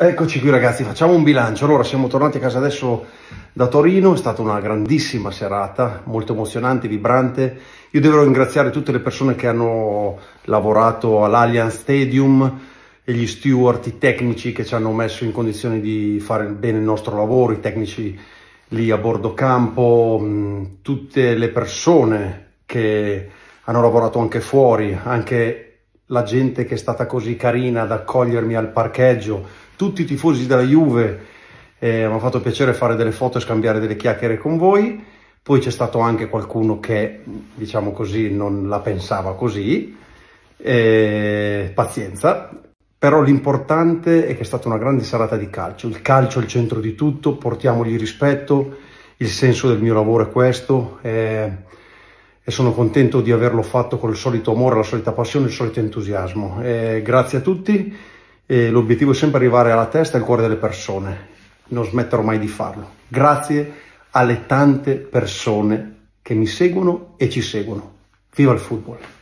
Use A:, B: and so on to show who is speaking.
A: Eccoci qui ragazzi, facciamo un bilancio. Allora, siamo tornati a casa adesso da Torino, è stata una grandissima serata, molto emozionante, vibrante. Io devo ringraziare tutte le persone che hanno lavorato all'Allianz Stadium, e gli steward, i tecnici che ci hanno messo in condizione di fare bene il nostro lavoro, i tecnici lì a bordo campo, tutte le persone che hanno lavorato anche fuori, anche la gente che è stata così carina ad accogliermi al parcheggio, tutti i tifosi della Juve, eh, mi ha fatto piacere fare delle foto e scambiare delle chiacchiere con voi, poi c'è stato anche qualcuno che, diciamo così, non la pensava così, eh, pazienza, però l'importante è che è stata una grande serata di calcio, il calcio è il centro di tutto, portiamogli rispetto, il senso del mio lavoro è questo, eh, e sono contento di averlo fatto con il solito amore, la solita passione, il solito entusiasmo. Eh, grazie a tutti e l'obiettivo è sempre arrivare alla testa e al cuore delle persone. Non smetterò mai di farlo. Grazie alle tante persone che mi seguono e ci seguono. Viva il football!